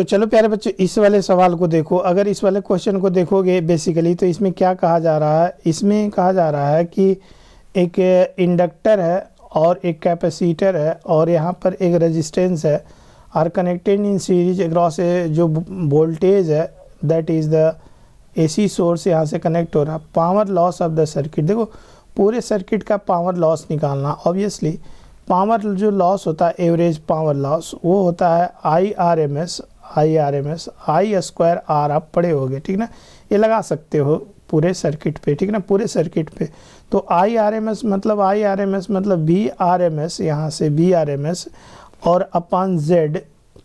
तो चलो प्यारे बच्चों इस वाले सवाल को देखो अगर इस वाले क्वेश्चन को देखोगे बेसिकली तो इसमें क्या कहा जा रहा है इसमें कहा जा रहा है कि एक इंडक्टर है और एक कैपेसिटर है और यहाँ पर एक रेजिस्टेंस है R connected in series across जो वोल्टेज है that is the AC source यहाँ से कनेक्ट हो रहा है power loss of the circuit देखो पूरे सर्किट का पावर लॉस निकालना ऑब्वियसली पावर जो लॉस होता है एवरेज पावर लॉस वो होता है I R M S I R M S I square R आप पड़े हो गए ठीक ना ये लगा सकते हो पूरे सर्किट पे ठीक ना पूरे सर्किट पे तो आई आर एम एस मतलब आई आर एम एस मतलब बी आर एम एस यहाँ से बी आर एम एस और अपन जेड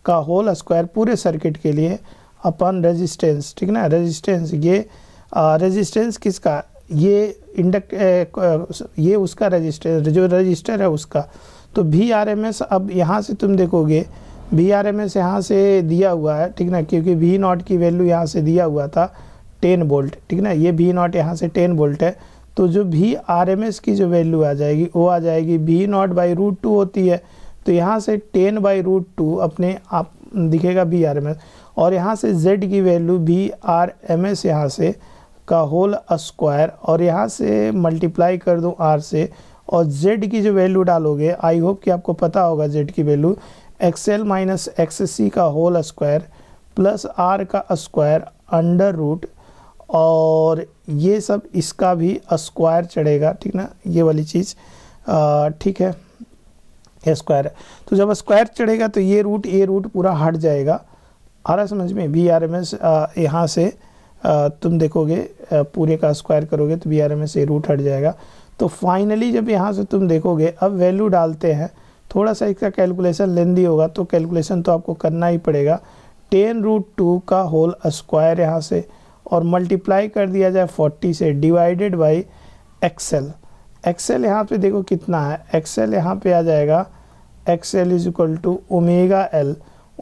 का होल स्क्वायर पूरे सर्किट के लिए अपन रेजिस्टेंस ठीक ना रेजिस्टेंस ये रेजिस्टेंस किसका ये इंडक ये उसका रजिस्टर जो रजिस्टर है उसका तो भी आर एम एस अब यहाँ से तुम देखोगे बी आर एम एस यहाँ से दिया हुआ है ठीक ना क्योंकि वी नॉट की वैल्यू यहाँ से दिया हुआ था टेन बोल्ट ठीक ना ये वी नॉट यहाँ से टेन बोल्ट है तो जो भी आर एम एस की जो वैल्यू आ जाएगी वो आ जाएगी V nought by root two होती है तो यहाँ से टेन बाई रूट टू अपने आप दिखेगा वी आर एम एस और यहाँ से जेड की value V R M S यहाँ से का होल स्क्वायर और यहाँ से मल्टीप्लाई कर दूँ आर से और जेड की जो वैल्यू डालोगे आई होप कि आपको पता होगा जेड की value X L minus X C का होल स्क्वायर प्लस आर का स्क्वायर अंडर रूट और ये सब इसका भी स्क्वायर चढ़ेगा ठीक ना ये वाली चीज़ ठीक है स्क्वायर तो जब स्क्वायर चढ़ेगा तो ये रूट ये रूट पूरा हट जाएगा आ रहा समझ में बी आर एम एस यहाँ से आ, तुम देखोगे आ, पूरे का स्क्वायर करोगे तो बी आर एम एस ये रूट हट जाएगा तो फाइनली जब यहाँ से तुम देखोगे अब वैल्यू डालते हैं थोड़ा सा इसका कैलकुलेशन लेंदी होगा तो कैलकुलेशन तो आपको करना ही पड़ेगा टेन रूट टू का होल स्क्वायर यहाँ से और मल्टीप्लाई कर दिया जाए फोर्टी से डिवाइडेड बाई एक्सेल एक्सेल यहाँ पे देखो कितना है एक्सेल यहाँ पे आ जाएगा X L is equal to omega L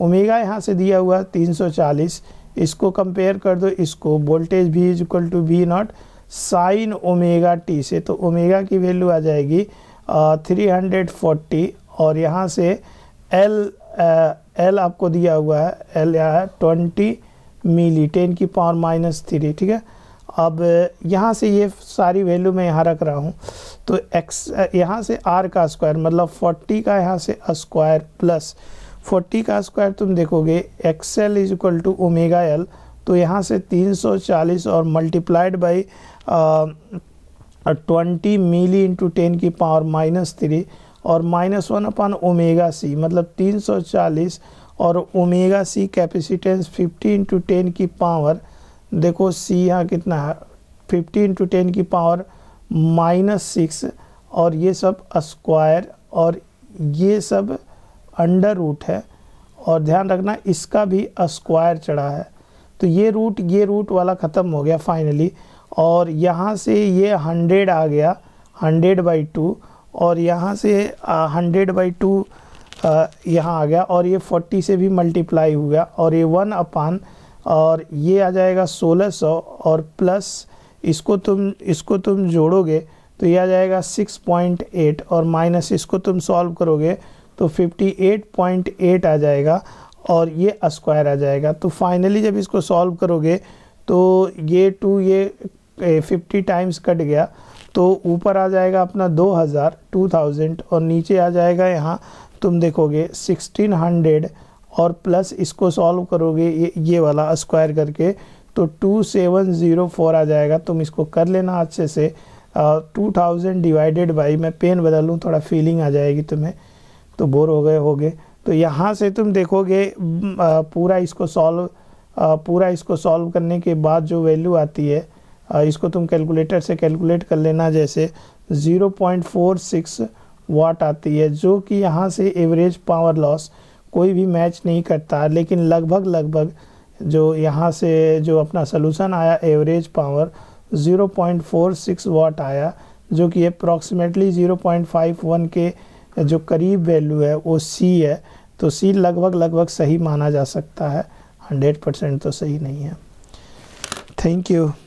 omega यहाँ से दिया हुआ 340 इसको कंपेयर कर दो इसको वोल्टेज भी is equal to V naught sine omega t से तो ओमेगा की वैल्यू आ जाएगी थ्री हंड्रेड फोर्टी और यहाँ से एल एल uh, आपको दिया हुआ है एल यहाँ है ट्वेंटी मिली टेन की पावर माइनस थ्री ठीक है अब यहाँ से ये सारी वैल्यू मैं यहाँ रख रहा हूँ तो एक्स uh, यहाँ से आर का स्क्वायर मतलब फोर्टी का यहाँ से स्क्वायर प्लस फोर्टी का स्क्वायर तुम देखोगे X L is equal to omega L तो यहाँ से तीन सौ चालीस और multiplied by twenty milli into ten की पावर माइनस थ्री और माइनस वन अपन ओमेगा सी मतलब 340 और omega C capacitance 50 into ten की पावर देखो सी यहाँ कितना है 50 इंटू टेन की पावर माइनस सिक्स और ये सब स्क्वायर और ये सब अंडर रूट है और ध्यान रखना इसका भी स्क्वायर चढ़ा है तो ये रूट ये रूट वाला ख़त्म हो गया फाइनली और यहाँ से ये हंड्रेड आ गया हंड्रेड बाई टू और यहाँ से हंड्रेड बाई टू यहाँ आ गया और ये फोर्टी से भी मल्टीप्लाई हुआ और ये वन अपान और ये आ जाएगा सोलह सौ और प्लस इसको तुम इसको तुम जोड़ोगे तो ये आ जाएगा सिक्स पॉइंट एट और माइनस इसको तुम सॉल्व करोगे तो फिफ्टी एट पॉइंट एट आ जाएगा और ये स्क्वायर आ जाएगा तो फाइनली जब इसको सॉल्व करोगे तो ये टू ये फिफ्टी टाइम्स कट गया तो ऊपर आ जाएगा अपना 2000 2000 और नीचे आ जाएगा यहाँ तुम देखोगे 1600 और प्लस इसको सॉल्व करोगे ये ये वाला स्क्वायर करके तो 2704 आ जाएगा तुम इसको कर लेना अच्छे से टू थाउजेंड डिवाइडेड बाई मैं पेन बदल लूँ थोड़ा फीलिंग आ जाएगी तुम्हें तो बोर हो गए होगे तो यहाँ से तुम देखोगे पूरा इसको सॉल्व पूरा इसको सॉल्व करने के बाद जो वैल्यू आती है इसको तुम कैलकुलेटर से कैलकुलेट कर लेना जैसे 0.46 वाट आती है जो कि यहाँ से एवरेज पावर लॉस कोई भी मैच नहीं करता लेकिन लगभग लगभग जो यहाँ से जो अपना सोलूसन आया एवरेज पावर 0.46 वाट आया जो कि अप्रॉक्सीमेटली 0.51 के जो करीब वैल्यू है वो सी है तो सी लगभग लगभग सही माना जा सकता है 100 परसेंट तो सही नहीं है थैंक यू